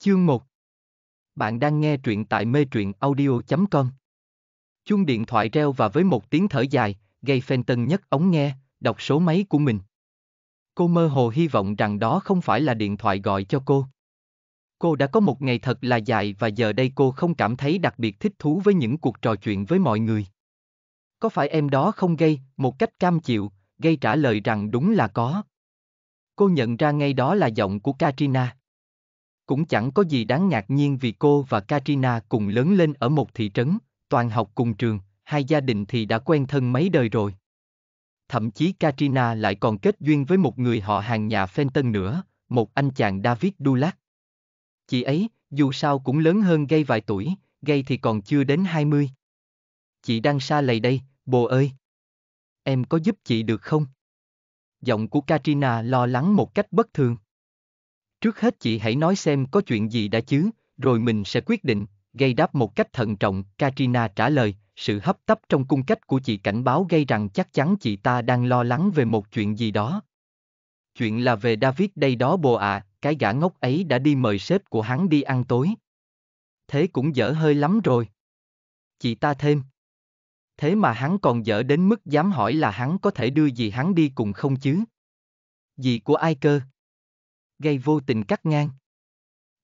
Chương 1 Bạn đang nghe truyện tại mê truyện audio.com Chuông điện thoại reo và với một tiếng thở dài, gây phen Fenton nhất ống nghe, đọc số máy của mình. Cô mơ hồ hy vọng rằng đó không phải là điện thoại gọi cho cô. Cô đã có một ngày thật là dài và giờ đây cô không cảm thấy đặc biệt thích thú với những cuộc trò chuyện với mọi người. Có phải em đó không gây, một cách cam chịu, gây trả lời rằng đúng là có. Cô nhận ra ngay đó là giọng của Katrina cũng chẳng có gì đáng ngạc nhiên vì cô và Katrina cùng lớn lên ở một thị trấn, toàn học cùng trường, hai gia đình thì đã quen thân mấy đời rồi. Thậm chí Katrina lại còn kết duyên với một người họ hàng nhà Fenton nữa, một anh chàng David Dulac. Chị ấy, dù sao cũng lớn hơn gây vài tuổi, gây thì còn chưa đến 20. Chị đang xa lầy đây, bồ ơi. Em có giúp chị được không? Giọng của Katrina lo lắng một cách bất thường. Trước hết chị hãy nói xem có chuyện gì đã chứ, rồi mình sẽ quyết định, gây đáp một cách thận trọng, Katrina trả lời, sự hấp tấp trong cung cách của chị cảnh báo gây rằng chắc chắn chị ta đang lo lắng về một chuyện gì đó. Chuyện là về David đây đó bồ ạ, à, cái gã ngốc ấy đã đi mời sếp của hắn đi ăn tối. Thế cũng dở hơi lắm rồi. Chị ta thêm. Thế mà hắn còn dở đến mức dám hỏi là hắn có thể đưa gì hắn đi cùng không chứ? Gì của ai cơ? gây vô tình cắt ngang.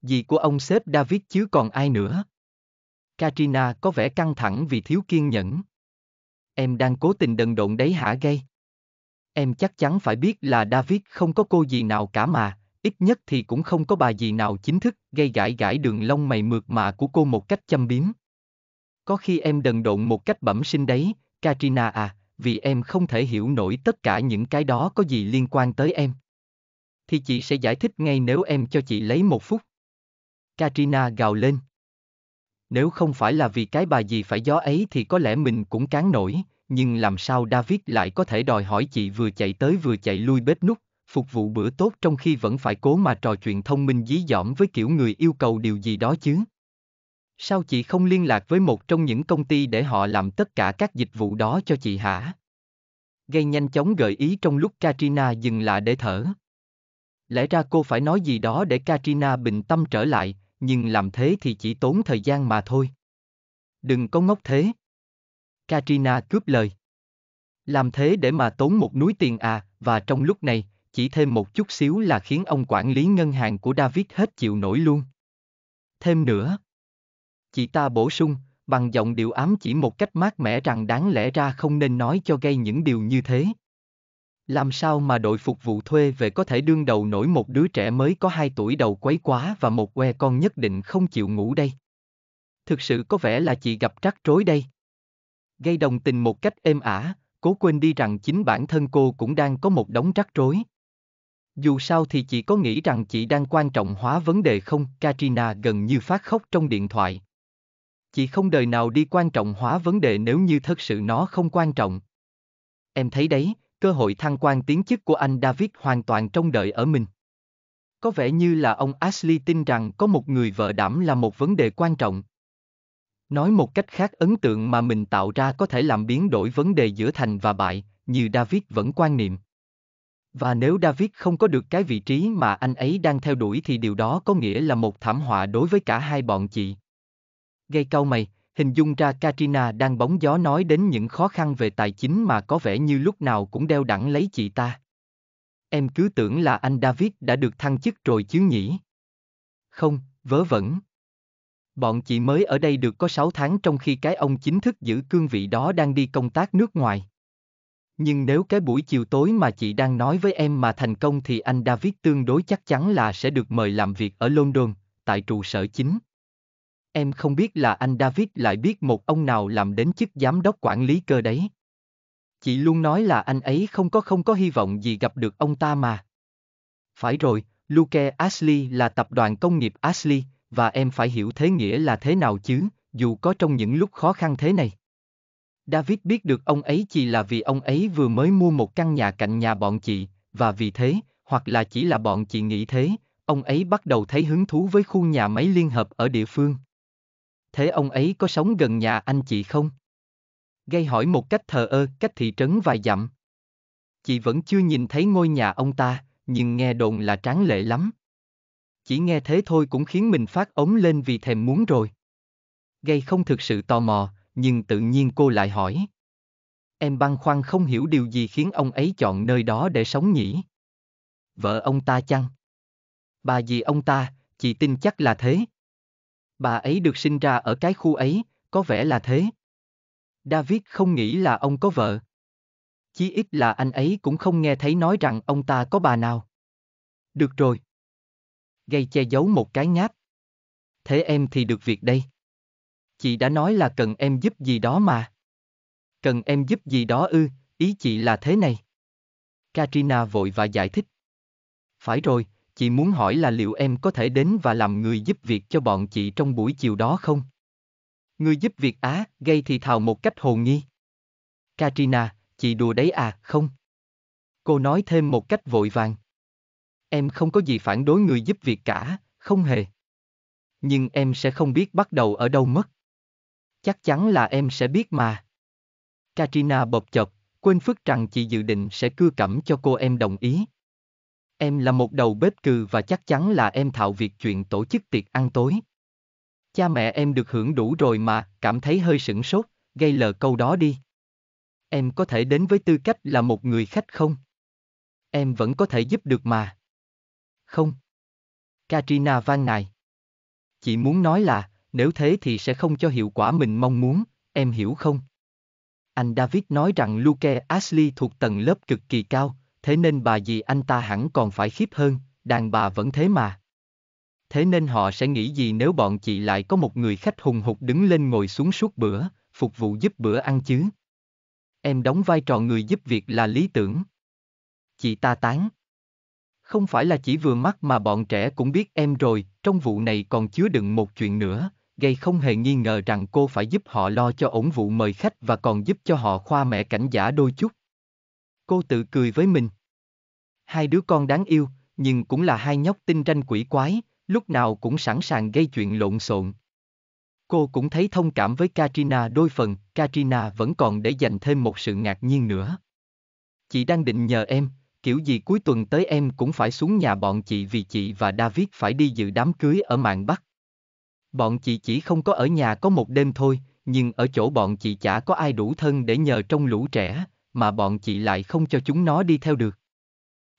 Dì của ông sếp David chứ còn ai nữa. Katrina có vẻ căng thẳng vì thiếu kiên nhẫn. Em đang cố tình đần độn đấy hả gây? Em chắc chắn phải biết là David không có cô gì nào cả mà, ít nhất thì cũng không có bà gì nào chính thức gây gãi gãi đường lông mày mượt mà của cô một cách châm biếm. Có khi em đần độn một cách bẩm sinh đấy, Katrina à, vì em không thể hiểu nổi tất cả những cái đó có gì liên quan tới em thì chị sẽ giải thích ngay nếu em cho chị lấy một phút. Katrina gào lên. Nếu không phải là vì cái bà gì phải gió ấy thì có lẽ mình cũng cán nổi, nhưng làm sao David lại có thể đòi hỏi chị vừa chạy tới vừa chạy lui bếp nút, phục vụ bữa tốt trong khi vẫn phải cố mà trò chuyện thông minh dí dỏm với kiểu người yêu cầu điều gì đó chứ? Sao chị không liên lạc với một trong những công ty để họ làm tất cả các dịch vụ đó cho chị hả? Gây nhanh chóng gợi ý trong lúc Katrina dừng lại để thở lẽ ra cô phải nói gì đó để Katrina bình tâm trở lại, nhưng làm thế thì chỉ tốn thời gian mà thôi. Đừng có ngốc thế. Katrina cướp lời. Làm thế để mà tốn một núi tiền à, và trong lúc này, chỉ thêm một chút xíu là khiến ông quản lý ngân hàng của David hết chịu nổi luôn. Thêm nữa. Chị ta bổ sung, bằng giọng điệu ám chỉ một cách mát mẻ rằng đáng lẽ ra không nên nói cho gây những điều như thế. Làm sao mà đội phục vụ thuê về có thể đương đầu nổi một đứa trẻ mới có 2 tuổi đầu quấy quá và một que con nhất định không chịu ngủ đây? Thực sự có vẻ là chị gặp trắc rối đây. Gây đồng tình một cách êm ả, cố quên đi rằng chính bản thân cô cũng đang có một đống trắc rối. Dù sao thì chị có nghĩ rằng chị đang quan trọng hóa vấn đề không? Katrina gần như phát khóc trong điện thoại. Chị không đời nào đi quan trọng hóa vấn đề nếu như thật sự nó không quan trọng. Em thấy đấy, cơ hội thăng quan tiến chức của anh David hoàn toàn trông đợi ở mình. Có vẻ như là ông Ashley tin rằng có một người vợ đảm là một vấn đề quan trọng. Nói một cách khác ấn tượng mà mình tạo ra có thể làm biến đổi vấn đề giữa thành và bại, như David vẫn quan niệm. Và nếu David không có được cái vị trí mà anh ấy đang theo đuổi thì điều đó có nghĩa là một thảm họa đối với cả hai bọn chị. Gây cau mày, hình dung ra Katrina đang bóng gió nói đến những khó khăn về tài chính mà có vẻ như lúc nào cũng đeo đẳng lấy chị ta. Em cứ tưởng là anh David đã được thăng chức rồi chứ nhỉ? Không, vớ vẩn. Bọn chị mới ở đây được có 6 tháng trong khi cái ông chính thức giữ cương vị đó đang đi công tác nước ngoài. Nhưng nếu cái buổi chiều tối mà chị đang nói với em mà thành công thì anh David tương đối chắc chắn là sẽ được mời làm việc ở London, tại trụ sở chính. Em không biết là anh David lại biết một ông nào làm đến chức giám đốc quản lý cơ đấy. Chị luôn nói là anh ấy không có không có hy vọng gì gặp được ông ta mà. Phải rồi, Luke Ashley là tập đoàn công nghiệp Ashley, và em phải hiểu thế nghĩa là thế nào chứ, dù có trong những lúc khó khăn thế này. David biết được ông ấy chỉ là vì ông ấy vừa mới mua một căn nhà cạnh nhà bọn chị, và vì thế, hoặc là chỉ là bọn chị nghĩ thế, ông ấy bắt đầu thấy hứng thú với khu nhà máy liên hợp ở địa phương thế ông ấy có sống gần nhà anh chị không? Gây hỏi một cách thờ ơ, cách thị trấn vài dặm. Chị vẫn chưa nhìn thấy ngôi nhà ông ta, nhưng nghe đồn là tráng lệ lắm. Chỉ nghe thế thôi cũng khiến mình phát ống lên vì thèm muốn rồi. Gây không thực sự tò mò, nhưng tự nhiên cô lại hỏi. Em băn khoăn không hiểu điều gì khiến ông ấy chọn nơi đó để sống nhỉ? Vợ ông ta chăng? Bà gì ông ta, chị tin chắc là thế bà ấy được sinh ra ở cái khu ấy, có vẻ là thế. David không nghĩ là ông có vợ. Chí ít là anh ấy cũng không nghe thấy nói rằng ông ta có bà nào. Được rồi. Gây che giấu một cái nháp. Thế em thì được việc đây. Chị đã nói là cần em giúp gì đó mà. Cần em giúp gì đó ư, ý chị là thế này. Katrina vội và giải thích. Phải rồi, chị muốn hỏi là liệu em có thể đến và làm người giúp việc cho bọn chị trong buổi chiều đó không? Người giúp việc á, gây thì thào một cách hồ nghi. Katrina, chị đùa đấy à, không? Cô nói thêm một cách vội vàng. Em không có gì phản đối người giúp việc cả, không hề. Nhưng em sẽ không biết bắt đầu ở đâu mất. Chắc chắn là em sẽ biết mà. Katrina bộc chợp, quên phức rằng chị dự định sẽ cưa cẩm cho cô em đồng ý. Em là một đầu bếp cừ và chắc chắn là em thạo việc chuyện tổ chức tiệc ăn tối. Cha mẹ em được hưởng đủ rồi mà, cảm thấy hơi sửng sốt, gây lờ câu đó đi. Em có thể đến với tư cách là một người khách không? Em vẫn có thể giúp được mà. Không. Katrina van nài. Chị muốn nói là, nếu thế thì sẽ không cho hiệu quả mình mong muốn, em hiểu không? Anh David nói rằng Luke Ashley thuộc tầng lớp cực kỳ cao, thế nên bà gì anh ta hẳn còn phải khiếp hơn, đàn bà vẫn thế mà. Thế nên họ sẽ nghĩ gì nếu bọn chị lại có một người khách hùng hục đứng lên ngồi xuống suốt bữa, phục vụ giúp bữa ăn chứ. Em đóng vai trò người giúp việc là lý tưởng. Chị ta tán. Không phải là chỉ vừa mắt mà bọn trẻ cũng biết em rồi, trong vụ này còn chứa đựng một chuyện nữa, gây không hề nghi ngờ rằng cô phải giúp họ lo cho ổn vụ mời khách và còn giúp cho họ khoa mẹ cảnh giả đôi chút. Cô tự cười với mình. Hai đứa con đáng yêu, nhưng cũng là hai nhóc tinh ranh quỷ quái, lúc nào cũng sẵn sàng gây chuyện lộn xộn. Cô cũng thấy thông cảm với Katrina đôi phần, Katrina vẫn còn để dành thêm một sự ngạc nhiên nữa. Chị đang định nhờ em, kiểu gì cuối tuần tới em cũng phải xuống nhà bọn chị vì chị và David phải đi dự đám cưới ở mạng Bắc. Bọn chị chỉ không có ở nhà có một đêm thôi, nhưng ở chỗ bọn chị chả có ai đủ thân để nhờ trong lũ trẻ, mà bọn chị lại không cho chúng nó đi theo được.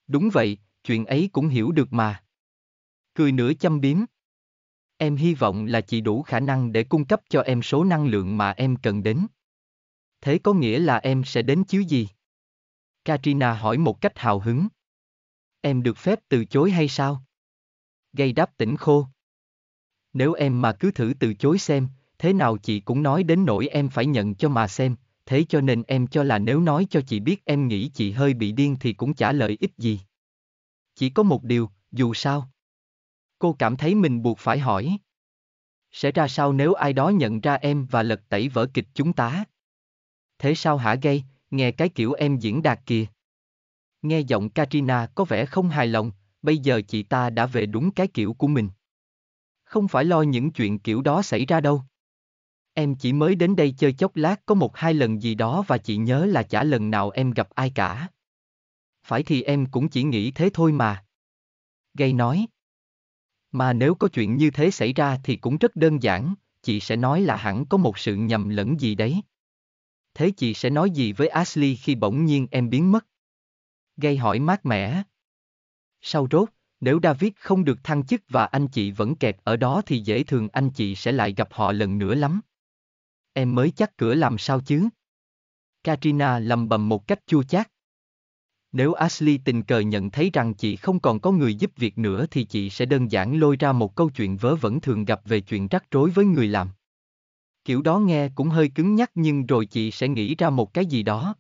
Đúng vậy, chuyện ấy cũng hiểu được mà. Cười nửa chăm biếm. Em hy vọng là chị đủ khả năng để cung cấp cho em số năng lượng mà em cần đến. Thế có nghĩa là em sẽ đến chứ gì? Katrina hỏi một cách hào hứng. Em được phép từ chối hay sao? Gây đáp tỉnh khô. Nếu em mà cứ thử từ chối xem, thế nào chị cũng nói đến nỗi em phải nhận cho mà xem, thế cho nên em cho là nếu nói cho chị biết em nghĩ chị hơi bị điên thì cũng chả lợi ích gì. Chỉ có một điều, dù sao. Cô cảm thấy mình buộc phải hỏi. Sẽ ra sao nếu ai đó nhận ra em và lật tẩy vở kịch chúng ta? Thế sao hả gây, nghe cái kiểu em diễn đạt kìa. Nghe giọng Katrina có vẻ không hài lòng, bây giờ chị ta đã về đúng cái kiểu của mình. Không phải lo những chuyện kiểu đó xảy ra đâu. Em chỉ mới đến đây chơi chốc lát có một hai lần gì đó và chị nhớ là chả lần nào em gặp ai cả. Phải thì em cũng chỉ nghĩ thế thôi mà. Gây nói. Mà nếu có chuyện như thế xảy ra thì cũng rất đơn giản, chị sẽ nói là hẳn có một sự nhầm lẫn gì đấy. Thế chị sẽ nói gì với Ashley khi bỗng nhiên em biến mất? Gây hỏi mát mẻ. Sau rốt, nếu David không được thăng chức và anh chị vẫn kẹt ở đó thì dễ thường anh chị sẽ lại gặp họ lần nữa lắm em mới chắc cửa làm sao chứ? Katrina lầm bầm một cách chua chát. Nếu Ashley tình cờ nhận thấy rằng chị không còn có người giúp việc nữa thì chị sẽ đơn giản lôi ra một câu chuyện vớ vẩn thường gặp về chuyện rắc rối với người làm. Kiểu đó nghe cũng hơi cứng nhắc nhưng rồi chị sẽ nghĩ ra một cái gì đó.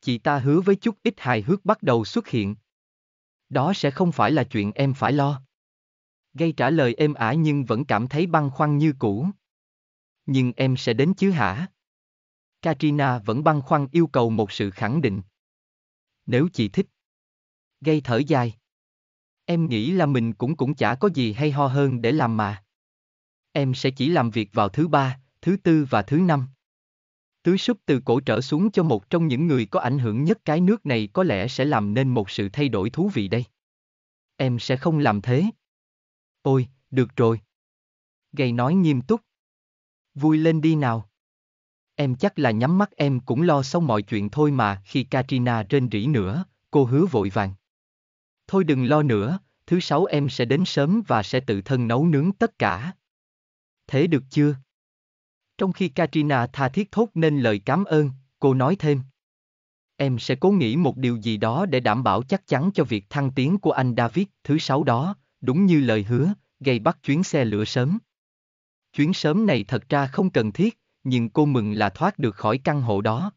Chị ta hứa với chút ít hài hước bắt đầu xuất hiện. Đó sẽ không phải là chuyện em phải lo. Gây trả lời êm ả nhưng vẫn cảm thấy băn khoăn như cũ nhưng em sẽ đến chứ hả? Katrina vẫn băn khoăn yêu cầu một sự khẳng định. Nếu chị thích. Gây thở dài. Em nghĩ là mình cũng cũng chả có gì hay ho hơn để làm mà. Em sẽ chỉ làm việc vào thứ ba, thứ tư và thứ năm. Tưới súp từ cổ trở xuống cho một trong những người có ảnh hưởng nhất cái nước này có lẽ sẽ làm nên một sự thay đổi thú vị đây. Em sẽ không làm thế. Ôi, được rồi. Gầy nói nghiêm túc. Vui lên đi nào. Em chắc là nhắm mắt em cũng lo xong mọi chuyện thôi mà, khi Katrina rên rỉ nữa, cô hứa vội vàng. Thôi đừng lo nữa, thứ sáu em sẽ đến sớm và sẽ tự thân nấu nướng tất cả. Thế được chưa? Trong khi Katrina tha thiết thốt nên lời cảm ơn, cô nói thêm. Em sẽ cố nghĩ một điều gì đó để đảm bảo chắc chắn cho việc thăng tiến của anh David thứ sáu đó, đúng như lời hứa, gây bắt chuyến xe lửa sớm. Chuyến sớm này thật ra không cần thiết, nhưng cô mừng là thoát được khỏi căn hộ đó.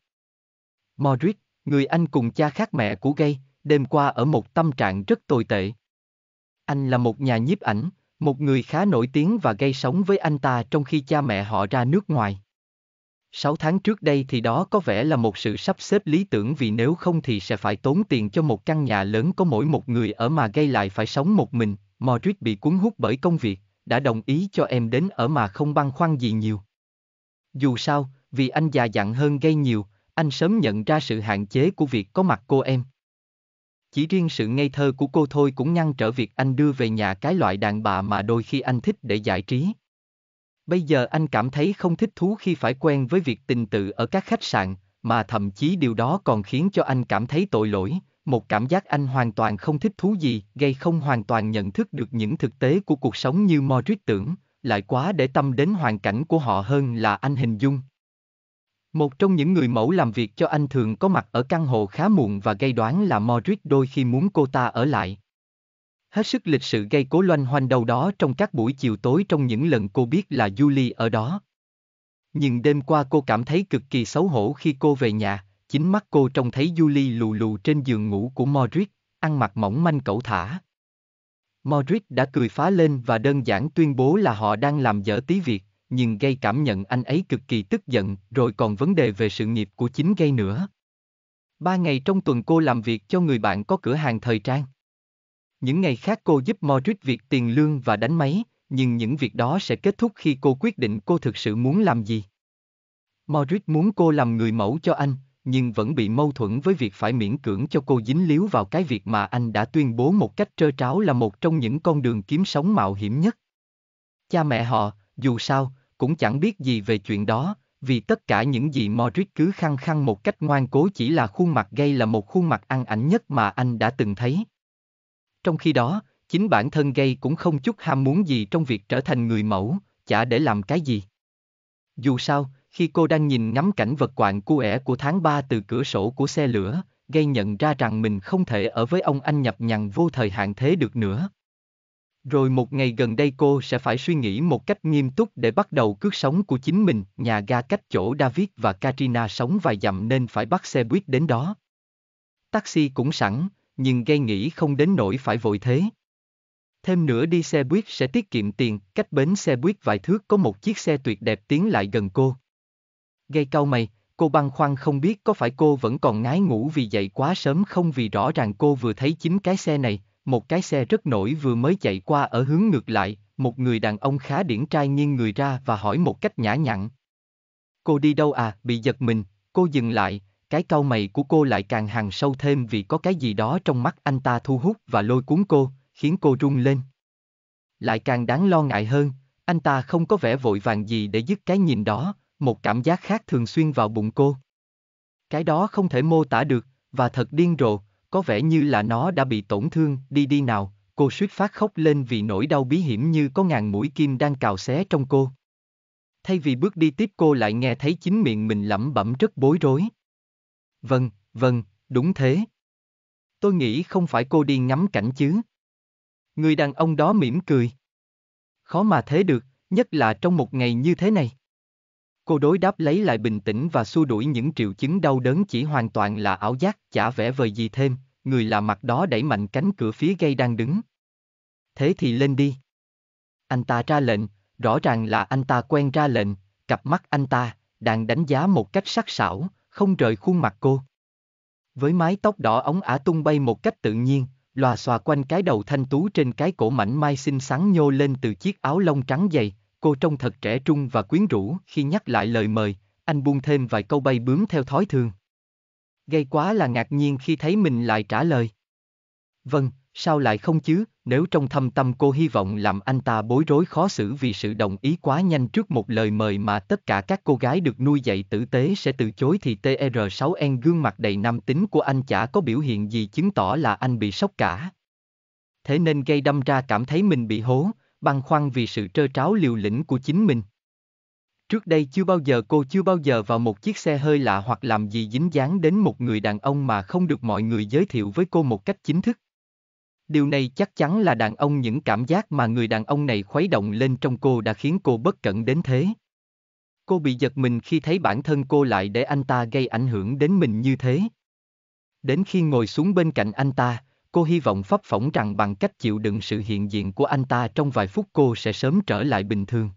Modric, người anh cùng cha khác mẹ của Gay, đêm qua ở một tâm trạng rất tồi tệ. Anh là một nhà nhiếp ảnh, một người khá nổi tiếng và gây sống với anh ta trong khi cha mẹ họ ra nước ngoài. Sáu tháng trước đây thì đó có vẻ là một sự sắp xếp lý tưởng vì nếu không thì sẽ phải tốn tiền cho một căn nhà lớn có mỗi một người ở mà gây lại phải sống một mình. Modric bị cuốn hút bởi công việc, đã đồng ý cho em đến ở mà không băn khoăn gì nhiều. Dù sao, vì anh già dặn hơn gây nhiều, anh sớm nhận ra sự hạn chế của việc có mặt cô em. Chỉ riêng sự ngây thơ của cô thôi cũng ngăn trở việc anh đưa về nhà cái loại đàn bà mà đôi khi anh thích để giải trí. Bây giờ anh cảm thấy không thích thú khi phải quen với việc tình tự ở các khách sạn, mà thậm chí điều đó còn khiến cho anh cảm thấy tội lỗi, một cảm giác anh hoàn toàn không thích thú gì, gây không hoàn toàn nhận thức được những thực tế của cuộc sống như Modric tưởng, lại quá để tâm đến hoàn cảnh của họ hơn là anh hình dung. Một trong những người mẫu làm việc cho anh thường có mặt ở căn hộ khá muộn và gây đoán là Modric đôi khi muốn cô ta ở lại. Hết sức lịch sự gây cố loanh hoanh đâu đó trong các buổi chiều tối trong những lần cô biết là Julie ở đó. Nhưng đêm qua cô cảm thấy cực kỳ xấu hổ khi cô về nhà, Chính mắt cô trông thấy Julie lù lù trên giường ngủ của Modric, ăn mặc mỏng manh cẩu thả. Modric đã cười phá lên và đơn giản tuyên bố là họ đang làm dở tí việc, nhưng gây cảm nhận anh ấy cực kỳ tức giận, rồi còn vấn đề về sự nghiệp của chính gây nữa. Ba ngày trong tuần cô làm việc cho người bạn có cửa hàng thời trang. Những ngày khác cô giúp Modric việc tiền lương và đánh máy, nhưng những việc đó sẽ kết thúc khi cô quyết định cô thực sự muốn làm gì. Modric muốn cô làm người mẫu cho anh, nhưng vẫn bị mâu thuẫn với việc phải miễn cưỡng cho cô dính líu vào cái việc mà anh đã tuyên bố một cách trơ tráo là một trong những con đường kiếm sống mạo hiểm nhất. Cha mẹ họ, dù sao, cũng chẳng biết gì về chuyện đó, vì tất cả những gì Modric cứ khăng khăng một cách ngoan cố chỉ là khuôn mặt gay là một khuôn mặt ăn ảnh nhất mà anh đã từng thấy. Trong khi đó, chính bản thân gay cũng không chút ham muốn gì trong việc trở thành người mẫu, chả để làm cái gì. Dù sao, khi cô đang nhìn ngắm cảnh vật quạng cu ẻ của tháng 3 từ cửa sổ của xe lửa, gây nhận ra rằng mình không thể ở với ông anh nhập nhằn vô thời hạn thế được nữa. Rồi một ngày gần đây cô sẽ phải suy nghĩ một cách nghiêm túc để bắt đầu cước sống của chính mình, nhà ga cách chỗ David và Katrina sống vài dặm nên phải bắt xe buýt đến đó. Taxi cũng sẵn, nhưng gây nghĩ không đến nỗi phải vội thế. Thêm nữa đi xe buýt sẽ tiết kiệm tiền, cách bến xe buýt vài thước có một chiếc xe tuyệt đẹp tiến lại gần cô. Gây cau mày, cô băn khoăn không biết có phải cô vẫn còn ngái ngủ vì dậy quá sớm không vì rõ ràng cô vừa thấy chính cái xe này, một cái xe rất nổi vừa mới chạy qua ở hướng ngược lại, một người đàn ông khá điển trai nghiêng người ra và hỏi một cách nhã nhặn. Cô đi đâu à, bị giật mình, cô dừng lại, cái cau mày của cô lại càng hàng sâu thêm vì có cái gì đó trong mắt anh ta thu hút và lôi cuốn cô, khiến cô run lên. Lại càng đáng lo ngại hơn, anh ta không có vẻ vội vàng gì để dứt cái nhìn đó, một cảm giác khác thường xuyên vào bụng cô. Cái đó không thể mô tả được, và thật điên rồ, có vẻ như là nó đã bị tổn thương, đi đi nào, cô suýt phát khóc lên vì nỗi đau bí hiểm như có ngàn mũi kim đang cào xé trong cô. Thay vì bước đi tiếp cô lại nghe thấy chính miệng mình lẩm bẩm rất bối rối. Vâng, vâng, đúng thế. Tôi nghĩ không phải cô đi ngắm cảnh chứ. Người đàn ông đó mỉm cười. Khó mà thế được, nhất là trong một ngày như thế này. Cô đối đáp lấy lại bình tĩnh và xua đuổi những triệu chứng đau đớn chỉ hoàn toàn là ảo giác, chả vẽ vời gì thêm, người là mặt đó đẩy mạnh cánh cửa phía gây đang đứng. Thế thì lên đi. Anh ta ra lệnh, rõ ràng là anh ta quen ra lệnh, cặp mắt anh ta, đang đánh giá một cách sắc sảo, không rời khuôn mặt cô. Với mái tóc đỏ ống ả tung bay một cách tự nhiên, lòa xòa quanh cái đầu thanh tú trên cái cổ mảnh mai xinh xắn nhô lên từ chiếc áo lông trắng dày, Cô trông thật trẻ trung và quyến rũ khi nhắc lại lời mời, anh buông thêm vài câu bay bướm theo thói thường. Gây quá là ngạc nhiên khi thấy mình lại trả lời. Vâng, sao lại không chứ, nếu trong thâm tâm cô hy vọng làm anh ta bối rối khó xử vì sự đồng ý quá nhanh trước một lời mời mà tất cả các cô gái được nuôi dạy tử tế sẽ từ chối thì TR6N gương mặt đầy nam tính của anh chả có biểu hiện gì chứng tỏ là anh bị sốc cả. Thế nên gây đâm ra cảm thấy mình bị hố, băn khoăn vì sự trơ tráo liều lĩnh của chính mình. Trước đây chưa bao giờ cô chưa bao giờ vào một chiếc xe hơi lạ hoặc làm gì dính dáng đến một người đàn ông mà không được mọi người giới thiệu với cô một cách chính thức. Điều này chắc chắn là đàn ông những cảm giác mà người đàn ông này khuấy động lên trong cô đã khiến cô bất cẩn đến thế. Cô bị giật mình khi thấy bản thân cô lại để anh ta gây ảnh hưởng đến mình như thế. Đến khi ngồi xuống bên cạnh anh ta, cô hy vọng pháp phỏng rằng bằng cách chịu đựng sự hiện diện của anh ta trong vài phút cô sẽ sớm trở lại bình thường.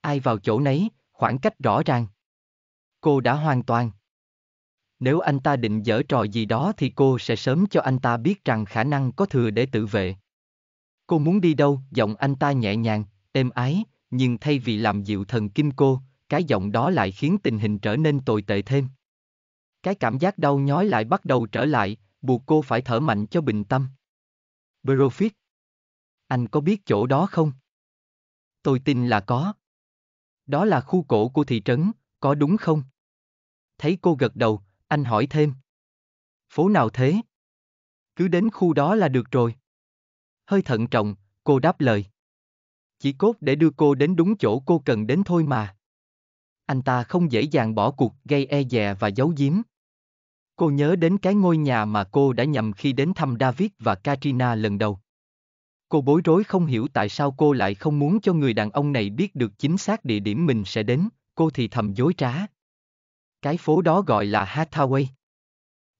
Ai vào chỗ nấy, khoảng cách rõ ràng. Cô đã hoàn toàn. Nếu anh ta định dở trò gì đó thì cô sẽ sớm cho anh ta biết rằng khả năng có thừa để tự vệ. Cô muốn đi đâu, giọng anh ta nhẹ nhàng, êm ái, nhưng thay vì làm dịu thần kinh cô, cái giọng đó lại khiến tình hình trở nên tồi tệ thêm. Cái cảm giác đau nhói lại bắt đầu trở lại, buộc cô phải thở mạnh cho bình tâm. Profit. Anh có biết chỗ đó không? Tôi tin là có. Đó là khu cổ của thị trấn, có đúng không? Thấy cô gật đầu, anh hỏi thêm. Phố nào thế? Cứ đến khu đó là được rồi. Hơi thận trọng, cô đáp lời. Chỉ cốt để đưa cô đến đúng chỗ cô cần đến thôi mà. Anh ta không dễ dàng bỏ cuộc gây e dè và giấu giếm. Cô nhớ đến cái ngôi nhà mà cô đã nhầm khi đến thăm David và Katrina lần đầu. Cô bối rối không hiểu tại sao cô lại không muốn cho người đàn ông này biết được chính xác địa điểm mình sẽ đến, cô thì thầm dối trá. Cái phố đó gọi là Hathaway.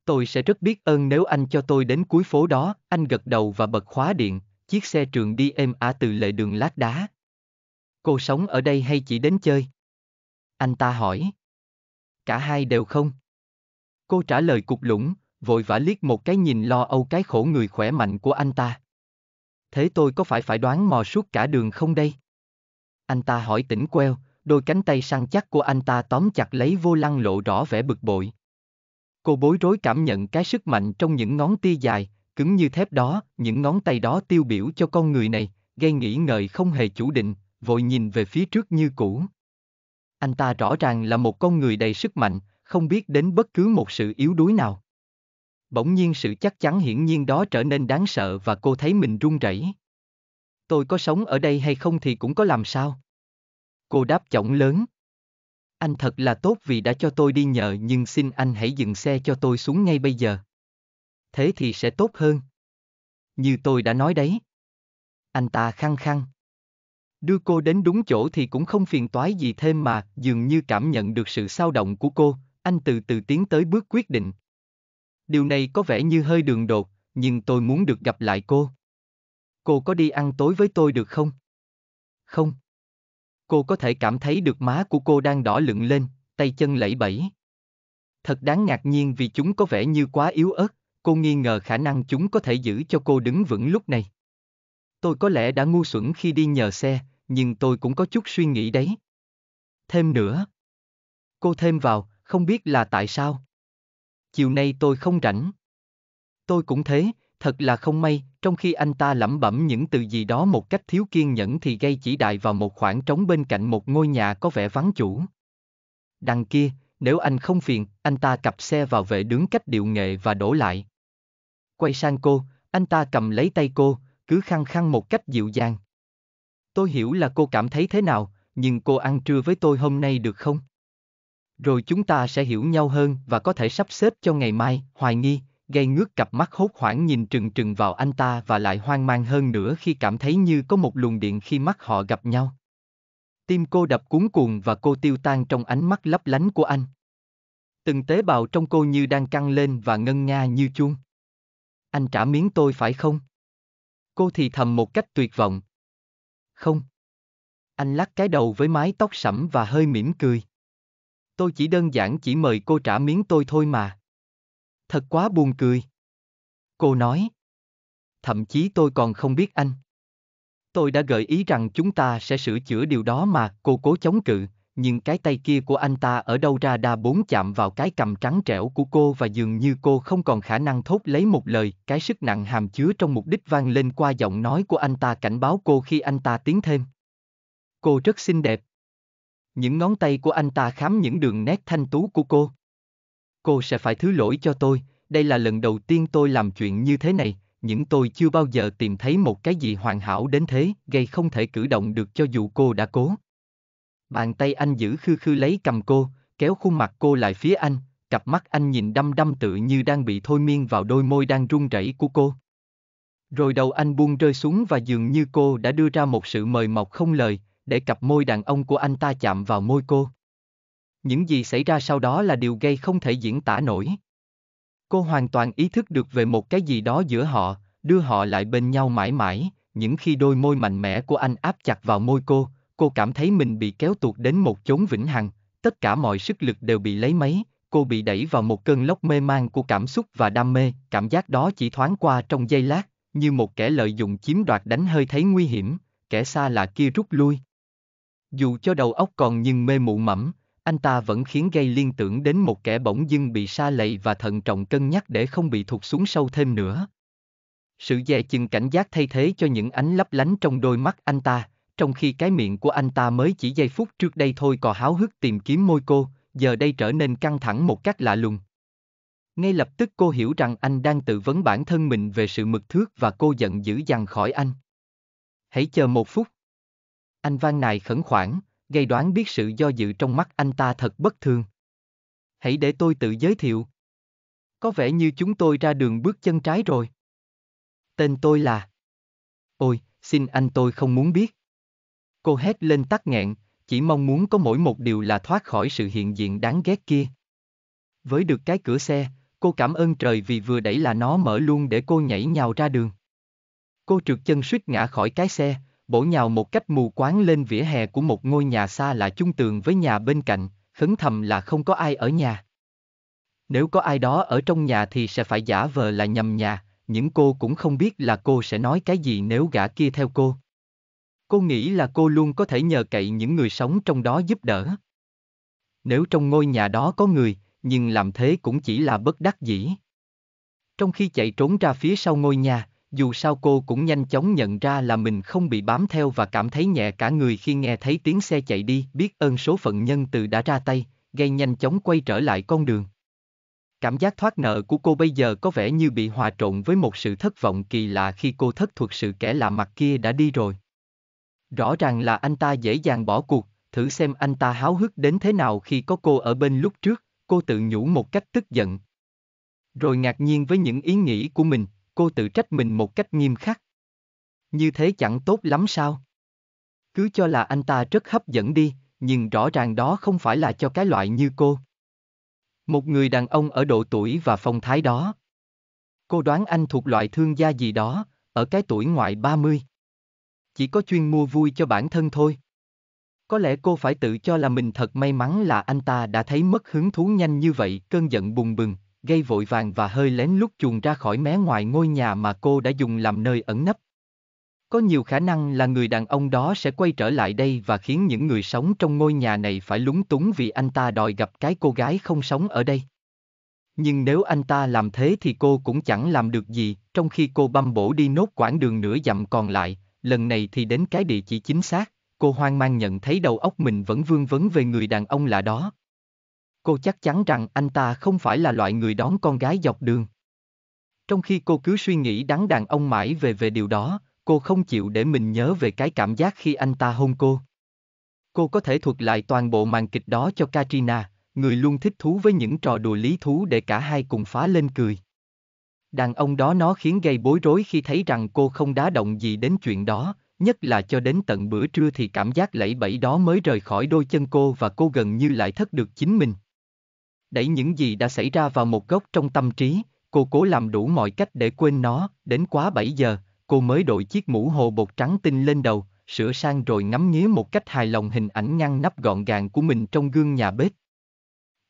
Tôi sẽ rất biết ơn nếu anh cho tôi đến cuối phố đó, anh gật đầu và bật khóa điện, chiếc xe trường đi êm ả từ lệ đường lát đá. Cô sống ở đây hay chỉ đến chơi? Anh ta hỏi. Cả hai đều không. Cô trả lời cục lũng, vội vã liếc một cái nhìn lo âu cái khổ người khỏe mạnh của anh ta. Thế tôi có phải phải đoán mò suốt cả đường không đây? Anh ta hỏi tỉnh queo, đôi cánh tay săn chắc của anh ta tóm chặt lấy vô lăng lộ rõ vẻ bực bội. Cô bối rối cảm nhận cái sức mạnh trong những ngón tia dài, cứng như thép đó, những ngón tay đó tiêu biểu cho con người này, gây nghĩ ngợi không hề chủ định, vội nhìn về phía trước như cũ. Anh ta rõ ràng là một con người đầy sức mạnh, không biết đến bất cứ một sự yếu đuối nào. Bỗng nhiên sự chắc chắn hiển nhiên đó trở nên đáng sợ và cô thấy mình run rẩy. Tôi có sống ở đây hay không thì cũng có làm sao. Cô đáp chổng lớn. Anh thật là tốt vì đã cho tôi đi nhờ nhưng xin anh hãy dừng xe cho tôi xuống ngay bây giờ. Thế thì sẽ tốt hơn. Như tôi đã nói đấy. Anh ta khăng khăng. Đưa cô đến đúng chỗ thì cũng không phiền toái gì thêm mà, dường như cảm nhận được sự sao động của cô, anh từ từ tiến tới bước quyết định. Điều này có vẻ như hơi đường đột, nhưng tôi muốn được gặp lại cô. Cô có đi ăn tối với tôi được không? Không. Cô có thể cảm thấy được má của cô đang đỏ lựng lên, tay chân lẫy bẫy. Thật đáng ngạc nhiên vì chúng có vẻ như quá yếu ớt, cô nghi ngờ khả năng chúng có thể giữ cho cô đứng vững lúc này. Tôi có lẽ đã ngu xuẩn khi đi nhờ xe, nhưng tôi cũng có chút suy nghĩ đấy. Thêm nữa. Cô thêm vào, không biết là tại sao. Chiều nay tôi không rảnh. Tôi cũng thế, thật là không may, trong khi anh ta lẩm bẩm những từ gì đó một cách thiếu kiên nhẫn thì gây chỉ đại vào một khoảng trống bên cạnh một ngôi nhà có vẻ vắng chủ. Đằng kia, nếu anh không phiền, anh ta cặp xe vào vệ đứng cách điệu nghệ và đổ lại. Quay sang cô, anh ta cầm lấy tay cô, cứ khăng khăng một cách dịu dàng. Tôi hiểu là cô cảm thấy thế nào, nhưng cô ăn trưa với tôi hôm nay được không? rồi chúng ta sẽ hiểu nhau hơn và có thể sắp xếp cho ngày mai, hoài nghi, gây ngước cặp mắt hốt hoảng nhìn trừng trừng vào anh ta và lại hoang mang hơn nữa khi cảm thấy như có một luồng điện khi mắt họ gặp nhau. Tim cô đập cuốn cuồng và cô tiêu tan trong ánh mắt lấp lánh của anh. Từng tế bào trong cô như đang căng lên và ngân nga như chuông. Anh trả miếng tôi phải không? Cô thì thầm một cách tuyệt vọng. Không. Anh lắc cái đầu với mái tóc sẫm và hơi mỉm cười tôi chỉ đơn giản chỉ mời cô trả miếng tôi thôi mà. Thật quá buồn cười. Cô nói. Thậm chí tôi còn không biết anh. Tôi đã gợi ý rằng chúng ta sẽ sửa chữa điều đó mà cô cố chống cự, nhưng cái tay kia của anh ta ở đâu ra đa bốn chạm vào cái cầm trắng trẻo của cô và dường như cô không còn khả năng thốt lấy một lời, cái sức nặng hàm chứa trong mục đích vang lên qua giọng nói của anh ta cảnh báo cô khi anh ta tiến thêm. Cô rất xinh đẹp. Những ngón tay của anh ta khám những đường nét thanh tú của cô. Cô sẽ phải thứ lỗi cho tôi, đây là lần đầu tiên tôi làm chuyện như thế này, những tôi chưa bao giờ tìm thấy một cái gì hoàn hảo đến thế, gây không thể cử động được cho dù cô đã cố. Bàn tay anh giữ khư khư lấy cầm cô, kéo khuôn mặt cô lại phía anh, cặp mắt anh nhìn đăm đăm tự như đang bị thôi miên vào đôi môi đang run rẩy của cô. Rồi đầu anh buông rơi xuống và dường như cô đã đưa ra một sự mời mọc không lời, để cặp môi đàn ông của anh ta chạm vào môi cô. Những gì xảy ra sau đó là điều gây không thể diễn tả nổi. Cô hoàn toàn ý thức được về một cái gì đó giữa họ, đưa họ lại bên nhau mãi mãi, những khi đôi môi mạnh mẽ của anh áp chặt vào môi cô, cô cảm thấy mình bị kéo tuột đến một chốn vĩnh hằng, tất cả mọi sức lực đều bị lấy mấy, cô bị đẩy vào một cơn lốc mê man của cảm xúc và đam mê, cảm giác đó chỉ thoáng qua trong giây lát, như một kẻ lợi dụng chiếm đoạt đánh hơi thấy nguy hiểm, kẻ xa lạ kia rút lui, dù cho đầu óc còn nhưng mê mụ mẫm, anh ta vẫn khiến gây liên tưởng đến một kẻ bỗng dưng bị sa lầy và thận trọng cân nhắc để không bị thụt xuống sâu thêm nữa. Sự dè chừng cảnh giác thay thế cho những ánh lấp lánh trong đôi mắt anh ta, trong khi cái miệng của anh ta mới chỉ giây phút trước đây thôi còn háo hức tìm kiếm môi cô, giờ đây trở nên căng thẳng một cách lạ lùng. Ngay lập tức cô hiểu rằng anh đang tự vấn bản thân mình về sự mực thước và cô giận dữ dằn khỏi anh. Hãy chờ một phút. Anh van nài khẩn khoản, gây đoán biết sự do dự trong mắt anh ta thật bất thường. Hãy để tôi tự giới thiệu. Có vẻ như chúng tôi ra đường bước chân trái rồi. Tên tôi là... Ôi, xin anh tôi không muốn biết. Cô hét lên tắc nghẹn, chỉ mong muốn có mỗi một điều là thoát khỏi sự hiện diện đáng ghét kia. Với được cái cửa xe, cô cảm ơn trời vì vừa đẩy là nó mở luôn để cô nhảy nhào ra đường. Cô trượt chân suýt ngã khỏi cái xe, bổ nhào một cách mù quáng lên vỉa hè của một ngôi nhà xa lạ chung tường với nhà bên cạnh, khấn thầm là không có ai ở nhà. Nếu có ai đó ở trong nhà thì sẽ phải giả vờ là nhầm nhà, những cô cũng không biết là cô sẽ nói cái gì nếu gã kia theo cô. Cô nghĩ là cô luôn có thể nhờ cậy những người sống trong đó giúp đỡ. Nếu trong ngôi nhà đó có người, nhưng làm thế cũng chỉ là bất đắc dĩ. Trong khi chạy trốn ra phía sau ngôi nhà, dù sao cô cũng nhanh chóng nhận ra là mình không bị bám theo và cảm thấy nhẹ cả người khi nghe thấy tiếng xe chạy đi, biết ơn số phận nhân từ đã ra tay, gây nhanh chóng quay trở lại con đường. Cảm giác thoát nợ của cô bây giờ có vẻ như bị hòa trộn với một sự thất vọng kỳ lạ khi cô thất thuật sự kẻ lạ mặt kia đã đi rồi. Rõ ràng là anh ta dễ dàng bỏ cuộc, thử xem anh ta háo hức đến thế nào khi có cô ở bên lúc trước, cô tự nhủ một cách tức giận. Rồi ngạc nhiên với những ý nghĩ của mình, cô tự trách mình một cách nghiêm khắc. Như thế chẳng tốt lắm sao? Cứ cho là anh ta rất hấp dẫn đi, nhưng rõ ràng đó không phải là cho cái loại như cô. Một người đàn ông ở độ tuổi và phong thái đó. Cô đoán anh thuộc loại thương gia gì đó, ở cái tuổi ngoại 30. Chỉ có chuyên mua vui cho bản thân thôi. Có lẽ cô phải tự cho là mình thật may mắn là anh ta đã thấy mất hứng thú nhanh như vậy, cơn giận bùng bừng, gây vội vàng và hơi lén lút chuồn ra khỏi mé ngoài ngôi nhà mà cô đã dùng làm nơi ẩn nấp. Có nhiều khả năng là người đàn ông đó sẽ quay trở lại đây và khiến những người sống trong ngôi nhà này phải lúng túng vì anh ta đòi gặp cái cô gái không sống ở đây. Nhưng nếu anh ta làm thế thì cô cũng chẳng làm được gì, trong khi cô băm bổ đi nốt quãng đường nửa dặm còn lại, lần này thì đến cái địa chỉ chính xác, cô hoang mang nhận thấy đầu óc mình vẫn vương vấn về người đàn ông lạ đó, cô chắc chắn rằng anh ta không phải là loại người đón con gái dọc đường. Trong khi cô cứ suy nghĩ đắng đàn ông mãi về về điều đó, cô không chịu để mình nhớ về cái cảm giác khi anh ta hôn cô. Cô có thể thuật lại toàn bộ màn kịch đó cho Katrina, người luôn thích thú với những trò đùa lý thú để cả hai cùng phá lên cười. Đàn ông đó nó khiến gây bối rối khi thấy rằng cô không đá động gì đến chuyện đó, nhất là cho đến tận bữa trưa thì cảm giác lẫy bẫy đó mới rời khỏi đôi chân cô và cô gần như lại thất được chính mình đẩy những gì đã xảy ra vào một góc trong tâm trí, cô cố làm đủ mọi cách để quên nó, đến quá 7 giờ, cô mới đội chiếc mũ hồ bột trắng tinh lên đầu, sửa sang rồi ngắm nghía một cách hài lòng hình ảnh ngăn nắp gọn gàng của mình trong gương nhà bếp.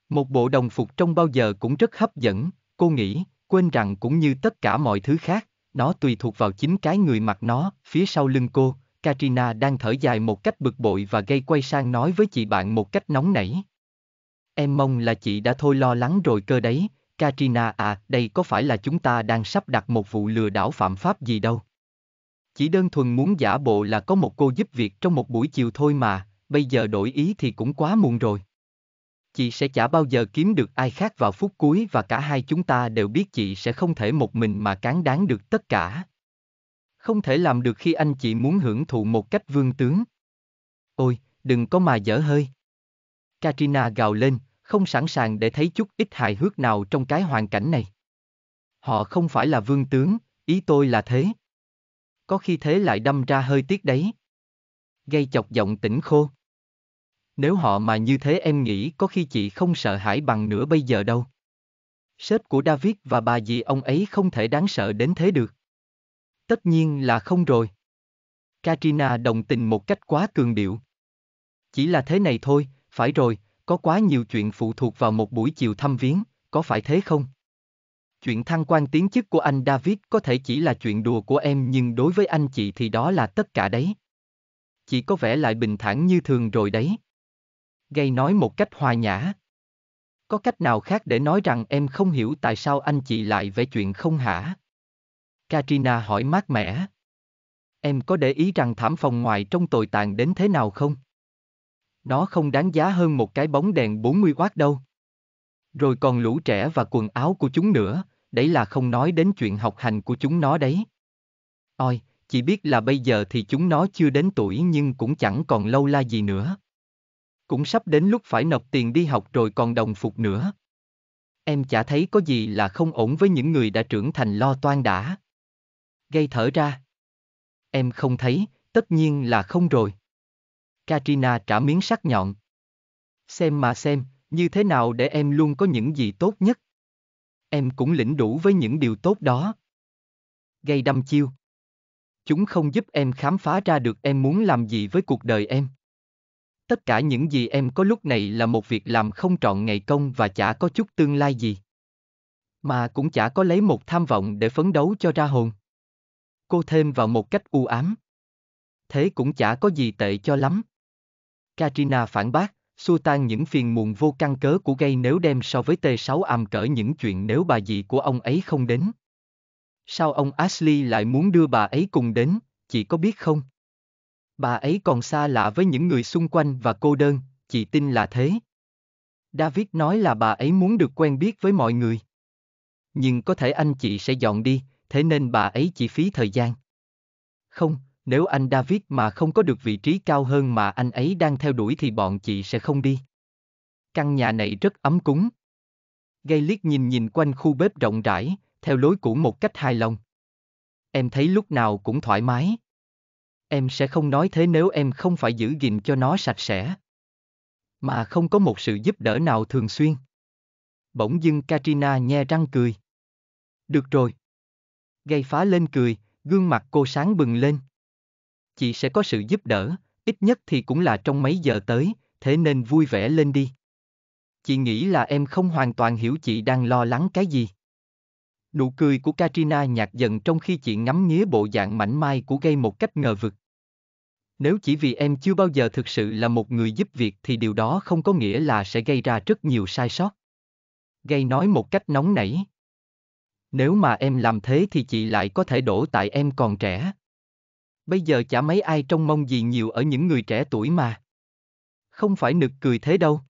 Một bộ đồng phục trong bao giờ cũng rất hấp dẫn, cô nghĩ, quên rằng cũng như tất cả mọi thứ khác, nó tùy thuộc vào chính cái người mặc nó, phía sau lưng cô, Katrina đang thở dài một cách bực bội và gây quay sang nói với chị bạn một cách nóng nảy. Em mong là chị đã thôi lo lắng rồi cơ đấy, Katrina à, đây có phải là chúng ta đang sắp đặt một vụ lừa đảo phạm pháp gì đâu. Chỉ đơn thuần muốn giả bộ là có một cô giúp việc trong một buổi chiều thôi mà, bây giờ đổi ý thì cũng quá muộn rồi. Chị sẽ chả bao giờ kiếm được ai khác vào phút cuối và cả hai chúng ta đều biết chị sẽ không thể một mình mà cán đáng được tất cả. Không thể làm được khi anh chị muốn hưởng thụ một cách vương tướng. Ôi, đừng có mà dở hơi. Katrina gào lên, không sẵn sàng để thấy chút ít hài hước nào trong cái hoàn cảnh này. Họ không phải là vương tướng, ý tôi là thế. Có khi thế lại đâm ra hơi tiếc đấy. Gây chọc giọng tỉnh khô. Nếu họ mà như thế em nghĩ có khi chị không sợ hãi bằng nữa bây giờ đâu. Sếp của David và bà dì ông ấy không thể đáng sợ đến thế được. Tất nhiên là không rồi. Katrina đồng tình một cách quá cường điệu. Chỉ là thế này thôi, phải rồi, có quá nhiều chuyện phụ thuộc vào một buổi chiều thăm viếng, có phải thế không? Chuyện thăng quan tiến chức của anh David có thể chỉ là chuyện đùa của em nhưng đối với anh chị thì đó là tất cả đấy. Chị có vẻ lại bình thản như thường rồi đấy. Gây nói một cách hòa nhã. Có cách nào khác để nói rằng em không hiểu tại sao anh chị lại vẽ chuyện không hả? Katrina hỏi mát mẻ. Em có để ý rằng thảm phòng ngoài trông tồi tàn đến thế nào không? nó không đáng giá hơn một cái bóng đèn 40 watt đâu. Rồi còn lũ trẻ và quần áo của chúng nữa, đấy là không nói đến chuyện học hành của chúng nó đấy. Ôi, chỉ biết là bây giờ thì chúng nó chưa đến tuổi nhưng cũng chẳng còn lâu la gì nữa. Cũng sắp đến lúc phải nộp tiền đi học rồi còn đồng phục nữa. Em chả thấy có gì là không ổn với những người đã trưởng thành lo toan đã. Gây thở ra. Em không thấy, tất nhiên là không rồi. Katrina trả miếng sắt nhọn. Xem mà xem, như thế nào để em luôn có những gì tốt nhất. Em cũng lĩnh đủ với những điều tốt đó. Gây đâm chiêu. Chúng không giúp em khám phá ra được em muốn làm gì với cuộc đời em. Tất cả những gì em có lúc này là một việc làm không trọn ngày công và chả có chút tương lai gì. Mà cũng chả có lấy một tham vọng để phấn đấu cho ra hồn. Cô thêm vào một cách u ám. Thế cũng chả có gì tệ cho lắm. Katrina phản bác, xua tan những phiền muộn vô căn cớ của gây nếu đem so với T6 àm cỡ những chuyện nếu bà dì của ông ấy không đến. Sao ông Ashley lại muốn đưa bà ấy cùng đến, chị có biết không? Bà ấy còn xa lạ với những người xung quanh và cô đơn, chị tin là thế. David nói là bà ấy muốn được quen biết với mọi người. Nhưng có thể anh chị sẽ dọn đi, thế nên bà ấy chỉ phí thời gian. Không, nếu anh David mà không có được vị trí cao hơn mà anh ấy đang theo đuổi thì bọn chị sẽ không đi. Căn nhà này rất ấm cúng. Gây liếc nhìn nhìn quanh khu bếp rộng rãi, theo lối cũ một cách hài lòng. Em thấy lúc nào cũng thoải mái. Em sẽ không nói thế nếu em không phải giữ gìn cho nó sạch sẽ. Mà không có một sự giúp đỡ nào thường xuyên. Bỗng dưng Katrina nhe răng cười. Được rồi. Gây phá lên cười, gương mặt cô sáng bừng lên chị sẽ có sự giúp đỡ, ít nhất thì cũng là trong mấy giờ tới, thế nên vui vẻ lên đi. Chị nghĩ là em không hoàn toàn hiểu chị đang lo lắng cái gì. Nụ cười của Katrina nhạt dần trong khi chị ngắm nghía bộ dạng mảnh mai của gây một cách ngờ vực. Nếu chỉ vì em chưa bao giờ thực sự là một người giúp việc thì điều đó không có nghĩa là sẽ gây ra rất nhiều sai sót. Gây nói một cách nóng nảy. Nếu mà em làm thế thì chị lại có thể đổ tại em còn trẻ bây giờ chả mấy ai trông mong gì nhiều ở những người trẻ tuổi mà. Không phải nực cười thế đâu.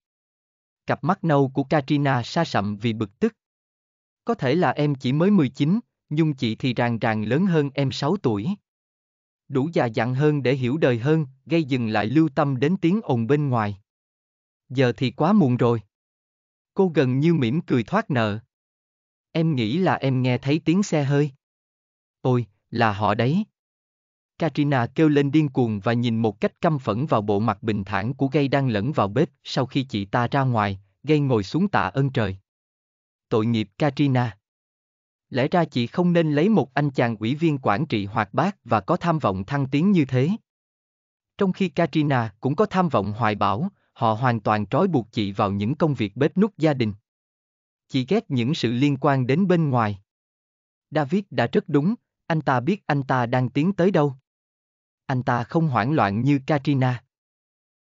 Cặp mắt nâu của Katrina sa sậm vì bực tức. Có thể là em chỉ mới 19, nhưng chị thì ràng ràng lớn hơn em 6 tuổi. Đủ già dặn hơn để hiểu đời hơn, gây dừng lại lưu tâm đến tiếng ồn bên ngoài. Giờ thì quá muộn rồi. Cô gần như mỉm cười thoát nợ. Em nghĩ là em nghe thấy tiếng xe hơi. Ôi, là họ đấy. Katrina kêu lên điên cuồng và nhìn một cách căm phẫn vào bộ mặt bình thản của gây đang lẫn vào bếp sau khi chị ta ra ngoài, gây ngồi xuống tạ ơn trời. Tội nghiệp Katrina. Lẽ ra chị không nên lấy một anh chàng ủy viên quản trị hoạt bát và có tham vọng thăng tiến như thế. Trong khi Katrina cũng có tham vọng hoài bão, họ hoàn toàn trói buộc chị vào những công việc bếp nút gia đình. Chị ghét những sự liên quan đến bên ngoài. David đã rất đúng, anh ta biết anh ta đang tiến tới đâu anh ta không hoảng loạn như Katrina.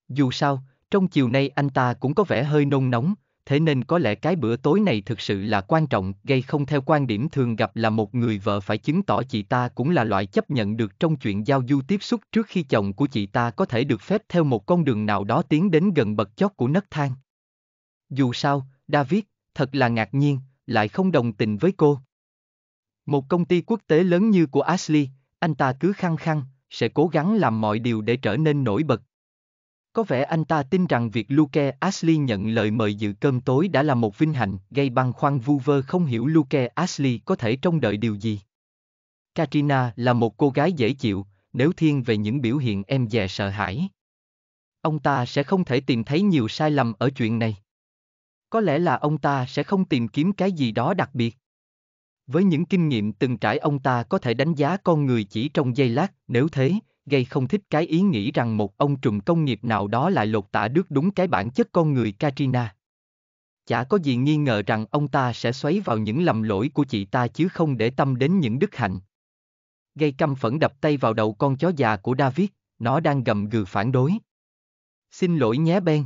Dù sao, trong chiều nay anh ta cũng có vẻ hơi nôn nóng, thế nên có lẽ cái bữa tối này thực sự là quan trọng, gây không theo quan điểm thường gặp là một người vợ phải chứng tỏ chị ta cũng là loại chấp nhận được trong chuyện giao du tiếp xúc trước khi chồng của chị ta có thể được phép theo một con đường nào đó tiến đến gần bậc chót của nấc thang. Dù sao, David, thật là ngạc nhiên, lại không đồng tình với cô. Một công ty quốc tế lớn như của Ashley, anh ta cứ khăng khăng, sẽ cố gắng làm mọi điều để trở nên nổi bật. Có vẻ anh ta tin rằng việc Luke Ashley nhận lời mời dự cơm tối đã là một vinh hạnh, gây băn khoăn vu vơ không hiểu Luke Ashley có thể trông đợi điều gì. Katrina là một cô gái dễ chịu, nếu thiên về những biểu hiện em dè sợ hãi. Ông ta sẽ không thể tìm thấy nhiều sai lầm ở chuyện này. Có lẽ là ông ta sẽ không tìm kiếm cái gì đó đặc biệt. Với những kinh nghiệm từng trải ông ta có thể đánh giá con người chỉ trong giây lát, nếu thế, gây không thích cái ý nghĩ rằng một ông trùm công nghiệp nào đó lại lột tả được đúng cái bản chất con người Katrina. Chả có gì nghi ngờ rằng ông ta sẽ xoáy vào những lầm lỗi của chị ta chứ không để tâm đến những đức hạnh. Gây căm phẫn đập tay vào đầu con chó già của David, nó đang gầm gừ phản đối. Xin lỗi nhé Ben.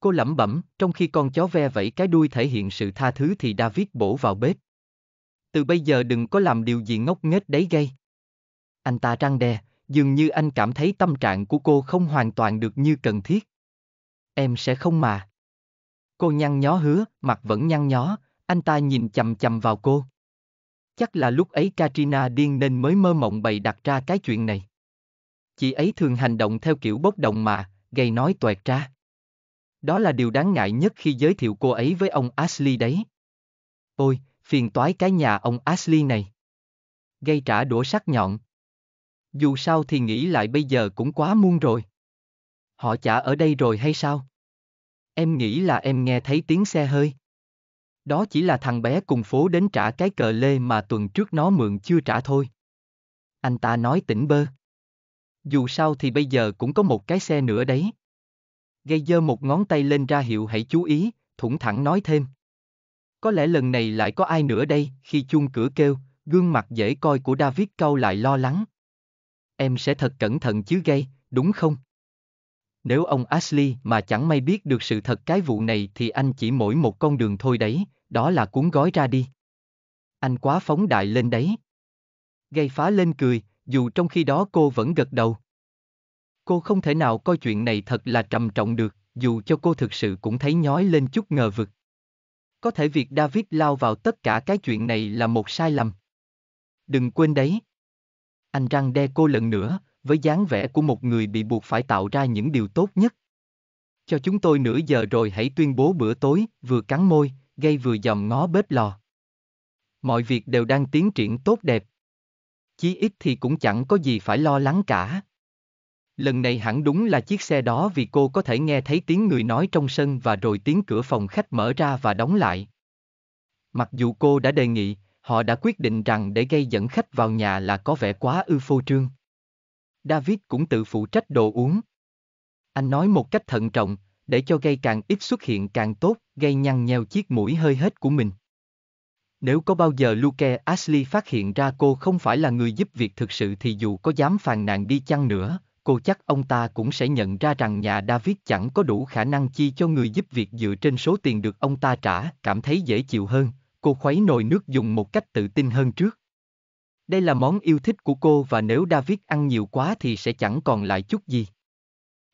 Cô lẩm bẩm, trong khi con chó ve vẫy cái đuôi thể hiện sự tha thứ thì David bổ vào bếp, từ bây giờ đừng có làm điều gì ngốc nghếch đấy gây. Anh ta răng đe, dường như anh cảm thấy tâm trạng của cô không hoàn toàn được như cần thiết. Em sẽ không mà. Cô nhăn nhó hứa, mặt vẫn nhăn nhó, anh ta nhìn chầm chầm vào cô. Chắc là lúc ấy Katrina điên nên mới mơ mộng bày đặt ra cái chuyện này. Chị ấy thường hành động theo kiểu bốc đồng mà, gây nói toẹt ra. Đó là điều đáng ngại nhất khi giới thiệu cô ấy với ông Ashley đấy. Ôi, phiền toái cái nhà ông Ashley này. Gây trả đũa sắc nhọn. Dù sao thì nghĩ lại bây giờ cũng quá muôn rồi. Họ chả ở đây rồi hay sao? Em nghĩ là em nghe thấy tiếng xe hơi. Đó chỉ là thằng bé cùng phố đến trả cái cờ lê mà tuần trước nó mượn chưa trả thôi. Anh ta nói tỉnh bơ. Dù sao thì bây giờ cũng có một cái xe nữa đấy. Gây dơ một ngón tay lên ra hiệu hãy chú ý, thủng thẳng nói thêm. Có lẽ lần này lại có ai nữa đây, khi chuông cửa kêu, gương mặt dễ coi của David cau lại lo lắng. Em sẽ thật cẩn thận chứ Gay đúng không? Nếu ông Ashley mà chẳng may biết được sự thật cái vụ này thì anh chỉ mỗi một con đường thôi đấy, đó là cuốn gói ra đi. Anh quá phóng đại lên đấy. Gay phá lên cười, dù trong khi đó cô vẫn gật đầu. Cô không thể nào coi chuyện này thật là trầm trọng được, dù cho cô thực sự cũng thấy nhói lên chút ngờ vực. Có thể việc David lao vào tất cả cái chuyện này là một sai lầm. Đừng quên đấy. Anh răng đe cô lần nữa, với dáng vẻ của một người bị buộc phải tạo ra những điều tốt nhất. Cho chúng tôi nửa giờ rồi hãy tuyên bố bữa tối, vừa cắn môi, gây vừa dòm ngó bếp lò. Mọi việc đều đang tiến triển tốt đẹp. Chí ít thì cũng chẳng có gì phải lo lắng cả. Lần này hẳn đúng là chiếc xe đó vì cô có thể nghe thấy tiếng người nói trong sân và rồi tiếng cửa phòng khách mở ra và đóng lại. Mặc dù cô đã đề nghị, họ đã quyết định rằng để gây dẫn khách vào nhà là có vẻ quá ư phô trương. David cũng tự phụ trách đồ uống. Anh nói một cách thận trọng, để cho gây càng ít xuất hiện càng tốt, gây nhăn nheo chiếc mũi hơi hết của mình. Nếu có bao giờ Luke Ashley phát hiện ra cô không phải là người giúp việc thực sự thì dù có dám phàn nàn đi chăng nữa, cô chắc ông ta cũng sẽ nhận ra rằng nhà David chẳng có đủ khả năng chi cho người giúp việc dựa trên số tiền được ông ta trả, cảm thấy dễ chịu hơn, cô khuấy nồi nước dùng một cách tự tin hơn trước. Đây là món yêu thích của cô và nếu David ăn nhiều quá thì sẽ chẳng còn lại chút gì.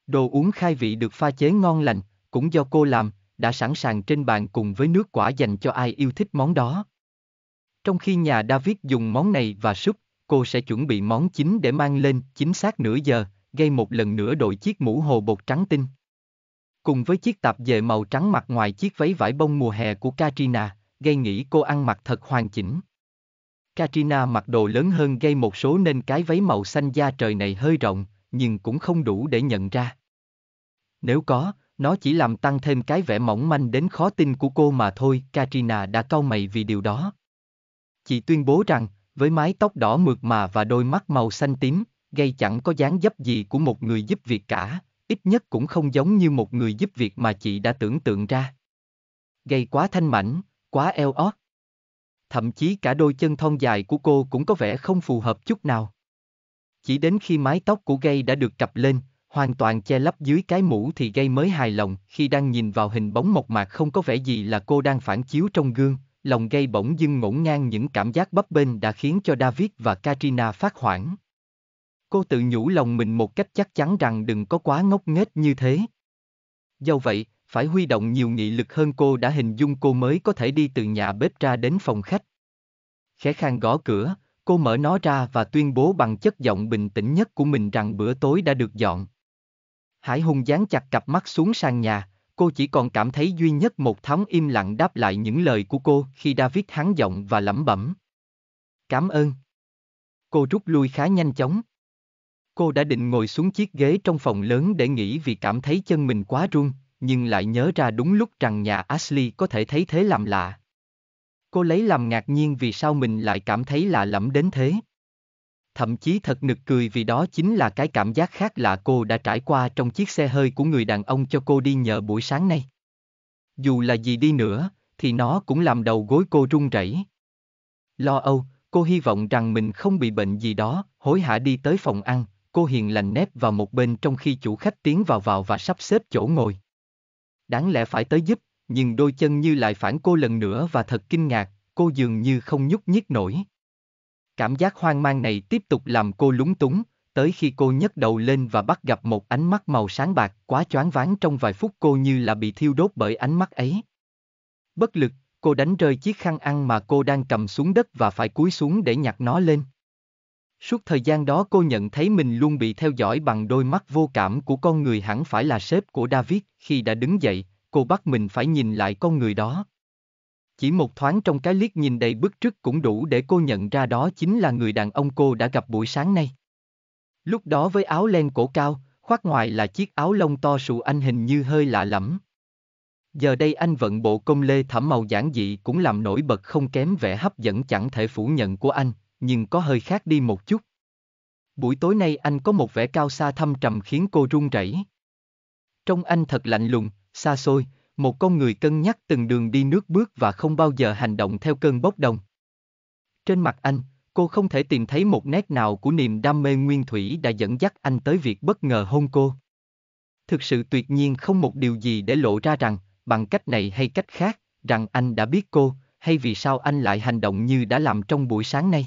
Đồ uống khai vị được pha chế ngon lành, cũng do cô làm, đã sẵn sàng trên bàn cùng với nước quả dành cho ai yêu thích món đó. Trong khi nhà David dùng món này và súp, cô sẽ chuẩn bị món chính để mang lên chính xác nửa giờ, gây một lần nữa đội chiếc mũ hồ bột trắng tinh. Cùng với chiếc tạp dề màu trắng mặt ngoài chiếc váy vải bông mùa hè của Katrina, gây nghĩ cô ăn mặc thật hoàn chỉnh. Katrina mặc đồ lớn hơn gây một số nên cái váy màu xanh da trời này hơi rộng, nhưng cũng không đủ để nhận ra. Nếu có, nó chỉ làm tăng thêm cái vẻ mỏng manh đến khó tin của cô mà thôi, Katrina đã cau mày vì điều đó. Chị tuyên bố rằng, với mái tóc đỏ mượt mà và đôi mắt màu xanh tím, gây chẳng có dáng dấp gì của một người giúp việc cả, ít nhất cũng không giống như một người giúp việc mà chị đã tưởng tượng ra. Gây quá thanh mảnh, quá eo ót. Thậm chí cả đôi chân thon dài của cô cũng có vẻ không phù hợp chút nào. Chỉ đến khi mái tóc của gây đã được cặp lên, hoàn toàn che lấp dưới cái mũ thì gây mới hài lòng khi đang nhìn vào hình bóng mộc mạc không có vẻ gì là cô đang phản chiếu trong gương, lòng gây bỗng dưng ngổn ngang những cảm giác bấp bênh đã khiến cho David và Katrina phát hoảng. Cô tự nhủ lòng mình một cách chắc chắn rằng đừng có quá ngốc nghếch như thế. Do vậy, phải huy động nhiều nghị lực hơn cô đã hình dung cô mới có thể đi từ nhà bếp ra đến phòng khách. Khẽ khang gõ cửa, cô mở nó ra và tuyên bố bằng chất giọng bình tĩnh nhất của mình rằng bữa tối đã được dọn. Hải Hùng dán chặt cặp mắt xuống sàn nhà, cô chỉ còn cảm thấy duy nhất một thoáng im lặng đáp lại những lời của cô khi David hắn giọng và lẩm bẩm. Cảm ơn. Cô rút lui khá nhanh chóng. Cô đã định ngồi xuống chiếc ghế trong phòng lớn để nghỉ vì cảm thấy chân mình quá run, nhưng lại nhớ ra đúng lúc rằng nhà Ashley có thể thấy thế làm lạ. Cô lấy làm ngạc nhiên vì sao mình lại cảm thấy lạ lẫm đến thế. Thậm chí thật nực cười vì đó chính là cái cảm giác khác lạ cô đã trải qua trong chiếc xe hơi của người đàn ông cho cô đi nhờ buổi sáng nay. Dù là gì đi nữa, thì nó cũng làm đầu gối cô run rẩy. Lo âu, cô hy vọng rằng mình không bị bệnh gì đó, hối hả đi tới phòng ăn, cô hiền lành nép vào một bên trong khi chủ khách tiến vào vào và sắp xếp chỗ ngồi. Đáng lẽ phải tới giúp, nhưng đôi chân như lại phản cô lần nữa và thật kinh ngạc, cô dường như không nhúc nhích nổi. Cảm giác hoang mang này tiếp tục làm cô lúng túng, tới khi cô nhấc đầu lên và bắt gặp một ánh mắt màu sáng bạc quá choáng váng trong vài phút cô như là bị thiêu đốt bởi ánh mắt ấy. Bất lực, cô đánh rơi chiếc khăn ăn mà cô đang cầm xuống đất và phải cúi xuống để nhặt nó lên. Suốt thời gian đó cô nhận thấy mình luôn bị theo dõi bằng đôi mắt vô cảm của con người hẳn phải là sếp của David, khi đã đứng dậy, cô bắt mình phải nhìn lại con người đó. Chỉ một thoáng trong cái liếc nhìn đầy bức trước cũng đủ để cô nhận ra đó chính là người đàn ông cô đã gặp buổi sáng nay. Lúc đó với áo len cổ cao, khoác ngoài là chiếc áo lông to sụ anh hình như hơi lạ lẫm. Giờ đây anh vận bộ công lê thảm màu giản dị cũng làm nổi bật không kém vẻ hấp dẫn chẳng thể phủ nhận của anh, nhưng có hơi khác đi một chút. Buổi tối nay anh có một vẻ cao xa thâm trầm khiến cô run rẩy. Trong anh thật lạnh lùng, xa xôi, một con người cân nhắc từng đường đi nước bước và không bao giờ hành động theo cơn bốc đồng. Trên mặt anh, cô không thể tìm thấy một nét nào của niềm đam mê nguyên thủy đã dẫn dắt anh tới việc bất ngờ hôn cô. Thực sự tuyệt nhiên không một điều gì để lộ ra rằng, bằng cách này hay cách khác, rằng anh đã biết cô, hay vì sao anh lại hành động như đã làm trong buổi sáng nay.